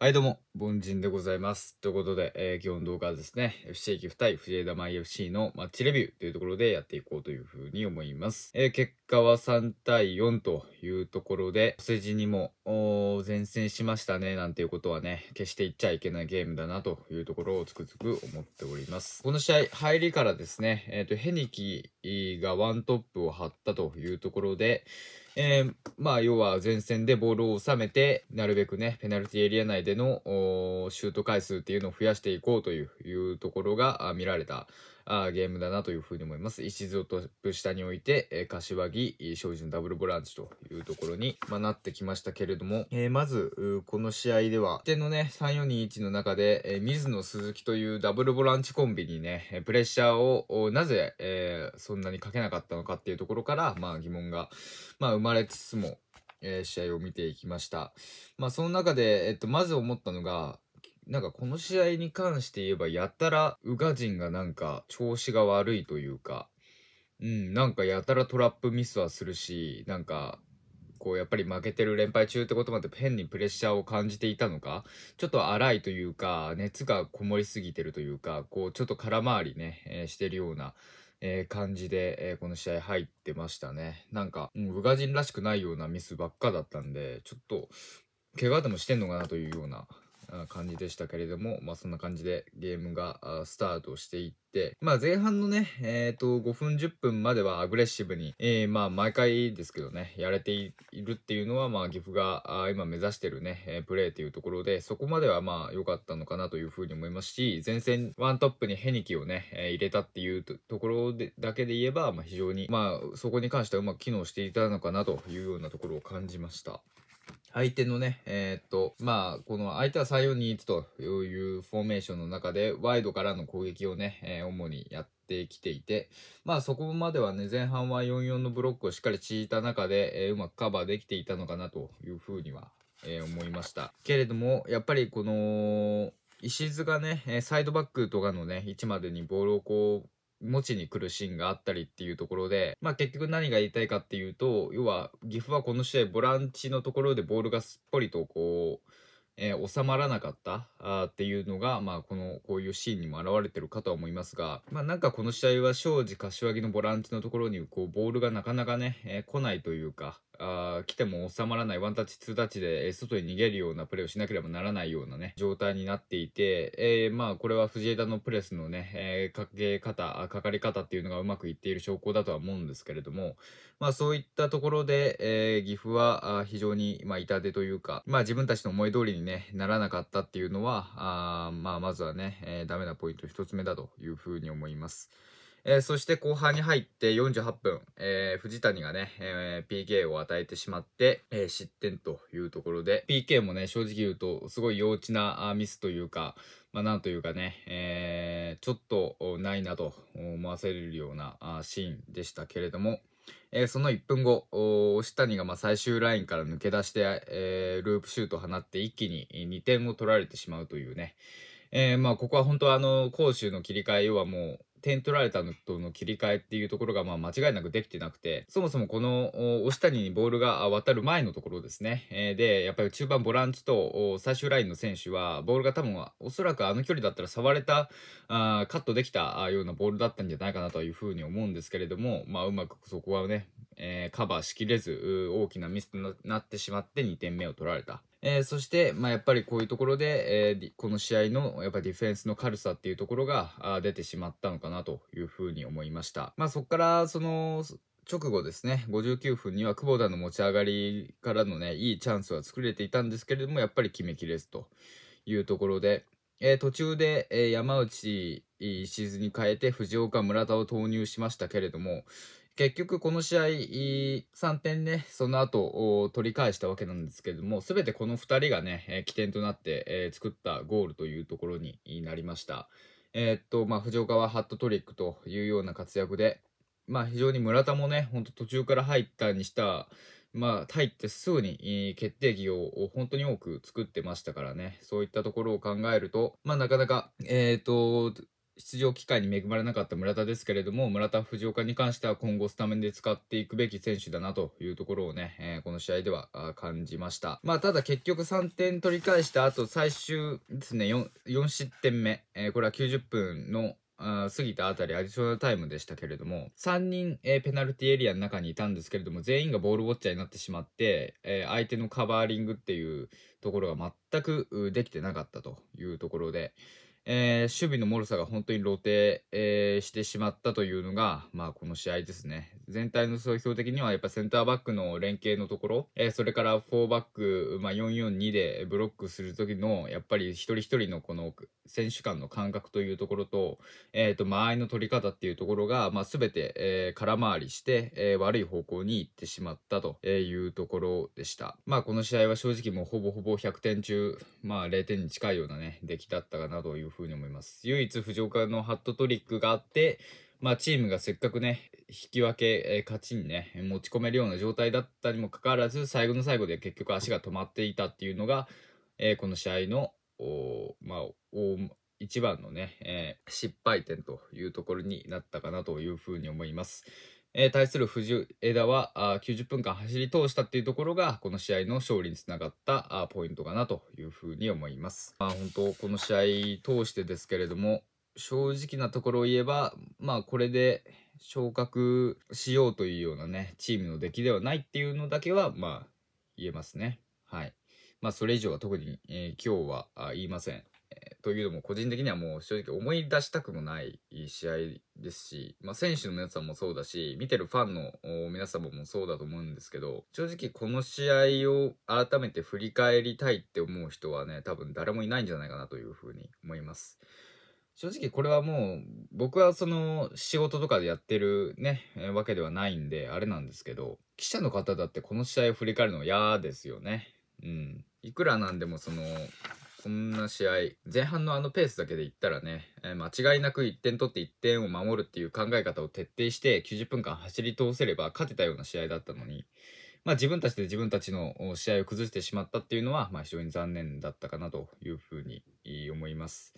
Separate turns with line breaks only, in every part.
はいどうも、凡人でございます。ということで、えー、今日の動画はですね、FC 駅2対藤枝イ FC のマッチレビューというところでやっていこうというふうに思います。えー、結果は3対4というところで、お世辞にも前線しましたね、なんていうことはね、決して言っちゃいけないゲームだなというところをつくづく思っております。この試合、入りからですね、えっ、ー、と、ヘニキがワントップを張ったというところで、えー、まあ、要は前線でボールを収めて、なるべくね、ペナルティエリア内でのシュート回数っていうのを増やしていこうというところが見られた。あゲームだなというふうに思います。石津をトップ下に置いて、えー、柏木、庄司のダブルボランチというところに、まあ、なってきましたけれども、えー、まず、この試合では、点のね、3421の中で、えー、水野鈴木というダブルボランチコンビにね、プレッシャーをなぜ、えー、そんなにかけなかったのかっていうところから、まあ疑問が、まあ生まれつつも、えー、試合を見ていきました。まあその中で、えっと、まず思ったのが、なんかこの試合に関して言えば、やたら宇賀神がなんか調子が悪いというか、うん、なんかやたらトラップミスはするし、なんか、こうやっぱり負けてる連敗中ってこともあって変にプレッシャーを感じていたのかちょっと荒いというか熱がこもりすぎてるというかこうちょっと空回りね、えー、してるようなえー、感じで、えー、この試合入ってましたね。なんか、うん、宇賀神らしくないようなミスばっかだったんで、ちょっと、怪我でもしてんのかなというような、感じでしたけれども、まあ、そんな感じでゲームがスタートしていって、まあ、前半のね、えー、と5分10分まではアグレッシブに、えー、まあ毎回ですけどねやれているっていうのは、まあ、岐阜が今目指してるねプレーというところでそこまではまあ良かったのかなというふうに思いますし前線ワントップにヘニキをね入れたっていうところでだけで言えば、まあ、非常に、まあ、そこに関してはうまく機能していたのかなというようなところを感じました。相手のね、えー、っと、まあ、この相手は3、4、2、1というフォーメーションの中で、ワイドからの攻撃をね、えー、主にやってきていて、まあ、そこまではね、前半は4、4のブロックをしっかり敷いた中で、えー、うまくカバーできていたのかなというふうには、え思いました。けれども、やっぱりこの、石津がね、サイドバックとかのね、位置までにボールをこう、持ちに来るシーンがあったりっていうところで、まあ、結局何が言いたいかっていうと要は岐阜はこの試合ボランチのところでボールがすっぽりとこう、えー、収まらなかったあっていうのが、まあ、このこういうシーンにも表れてるかとは思いますが、まあ、なんかこの試合は庄司柏木のボランチのところにこうボールがなかなかね、えー、来ないというかあ来ても収まらないワンタッチツータッチで、外に逃げるようなプレーをしなければならないようなね状態になっていて、えー、まあこれは藤枝のプレスのね、えー、かけ方かかり方っていうのがうまくいっている証拠だとは思うんですけれどもまあそういったところで、えー、岐阜は非常に、まあ、痛手というかまあ自分たちの思い通りに、ね、ならなかったっていうのはあまあまずはね、えー、ダメなポイント1つ目だというふうに思います。えー、そして後半に入って48分、えー、藤谷がね、えー、PK を与えてしまって、えー、失点というところで、PK もね、正直言うと、すごい幼稚なミスというか、まあ、なんというかね、えー、ちょっとないなと思わせるようなシーンでしたけれども、えー、その1分後、押谷がま最終ラインから抜け出して、えー、ループシュートを放って一気に2点を取られてしまうというね、えー、まあ、ここは本当はあの、攻守の切り替え、要はもう、点取られたのとの切り替えっていうところがまあ間違いなくできてなくて、そもそもこの押谷にボールが渡る前のところですね。えー、で、やっぱり中盤ボランチと最終ラインの選手は、ボールが多分おそらくあの距離だったら触れた、あカットできたようなボールだったんじゃないかなというふうに思うんですけれども、まあうまくそこはね、えー、カバーしきれず大きなミスとなってしまって2点目を取られた。えー、そして、まあ、やっぱりこういうところで、えー、この試合のやっぱディフェンスの軽さっていうところが出てしまったのかなというふうに思いました。まあ、そこからその直後ですね、59分には久保田の持ち上がりからのね、いいチャンスは作れていたんですけれども、やっぱり決めきれずというところで、えー、途中で、えー、山内石津に変えて藤岡村田を投入しましたけれども、結局この試合3点ねその後取り返したわけなんですけれども全てこの2人がね、え起点となって、え作ったゴールというところになりましたえー、っとまあ藤岡はハットトリックというような活躍でまあ非常に村田もねほんと途中から入ったにしたまあ、入ってすぐに決定機を本当に多く作ってましたからね、そういったところを考えると、まあ、なかなか、えっ、と、出場機会に恵まれなかった村田ですけれども、村田、藤岡に関しては今後スタメンで使っていくべき選手だなというところをね、えー、この試合では感じました。まあ、ただ結局3点取り返した後、最終ですね、4, 4失点目、えー、これは90分の過ぎたあたりアディショナルタイムでしたけれども、3人、えー、ペナルティエリアの中にいたんですけれども、全員がボールウォッチャーになってしまって、えー、相手のカバーリングっていうところが全くできてなかったというところで、えー、守備の脆さが本当に露呈、えー、してしまったというのが、まあ、この試合ですね。全体の総評的にはやっぱセンターバックの連携のところ、えー、それから4バック、まあ、442でブロックする時のやっぱり一人一人のこの選手間の感覚というところと,、えー、と間合いの取り方っていうところが、まあ、全て、えー、空回りして、えー、悪い方向に行ってしまったというところでした。まあ、この試合は正直もうほぼほぼ100点中、まあ、0点に近いようなね出来だったかなというふうに思います。唯一藤岡のハットトリックがあって、まあ、チームがせっかくね、引き分け、勝ちにね、持ち込めるような状態だったにもかかわらず、最後の最後で結局足が止まっていたっていうのが、えー、この試合の、まあ、一番のね、えー、失敗点というところになったかなというふうに思います。え対する藤枝はあ90分間走り通したっていうところがこの試合の勝利につながったあポイントかなというふうに思います。まあ、本当この試合通してですけれども正直なところを言えば、まあ、これで昇格しようというようなねチームの出来ではないっていうのだけはまあ言えますね。はいまあ、それ以上は特に、えー、今日は言いません。というのも個人的にはもう正直思い出したくもない試合ですし、まあ、選手の皆さんもそうだし見てるファンの皆様もそうだと思うんですけど正直この試合を改めて振り返りたいって思う人はね多分誰もいないんじゃないかなというふうに思います。正直これはもう僕はその仕事とかでやってるね、えわけではないんであれなんですけど記者の方だってこの試合を振り返るの嫌ですよね。うん、いくらなんでもそのこんな試合、前半のあのペースだけでいったらね、えー、間違いなく1点取って1点を守るっていう考え方を徹底して90分間走り通せれば勝てたような試合だったのに、まあ、自分たちで自分たちの試合を崩してしまったっていうのは、まあ、非常に残念だったかなというふうに思います。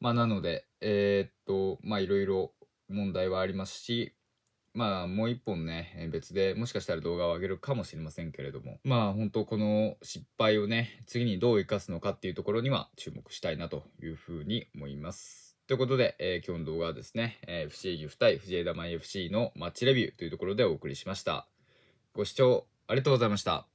まあ、なので、えー、っと、まあいろいろ問題はありますし、まあもう一本ね、別でもしかしたら動画を上げるかもしれませんけれども、まあ本当この失敗をね、次にどう生かすのかっていうところには注目したいなというふうに思います。ということで、えー、今日の動画はですね、えー、FC ギフ対藤枝舞 FC のマッチレビューというところでお送りしました。ご視聴ありがとうございました。